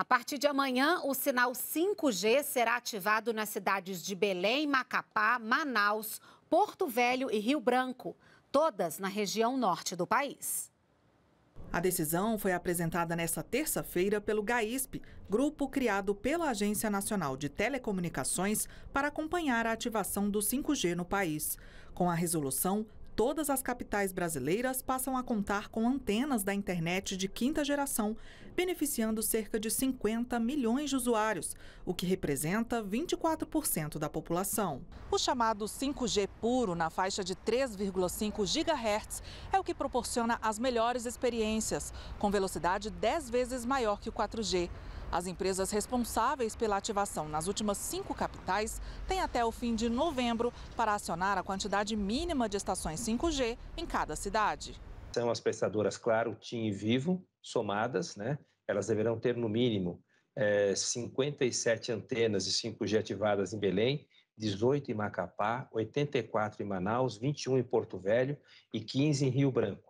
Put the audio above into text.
A partir de amanhã, o sinal 5G será ativado nas cidades de Belém, Macapá, Manaus, Porto Velho e Rio Branco, todas na região norte do país. A decisão foi apresentada nesta terça-feira pelo GAISP, grupo criado pela Agência Nacional de Telecomunicações para acompanhar a ativação do 5G no país. Com a resolução, todas as capitais brasileiras passam a contar com antenas da internet de quinta geração, beneficiando cerca de 50 milhões de usuários, o que representa 24% da população. O chamado 5G puro, na faixa de 3,5 GHz, é o que proporciona as melhores experiências, com velocidade 10 vezes maior que o 4G. As empresas responsáveis pela ativação nas últimas cinco capitais têm até o fim de novembro para acionar a quantidade mínima de estações 5G em cada cidade. São as prestadoras Claro, TIM e Vivo, somadas, né? Elas deverão ter no mínimo é, 57 antenas de 5G ativadas em Belém, 18 em Macapá, 84 em Manaus, 21 em Porto Velho e 15 em Rio Branco.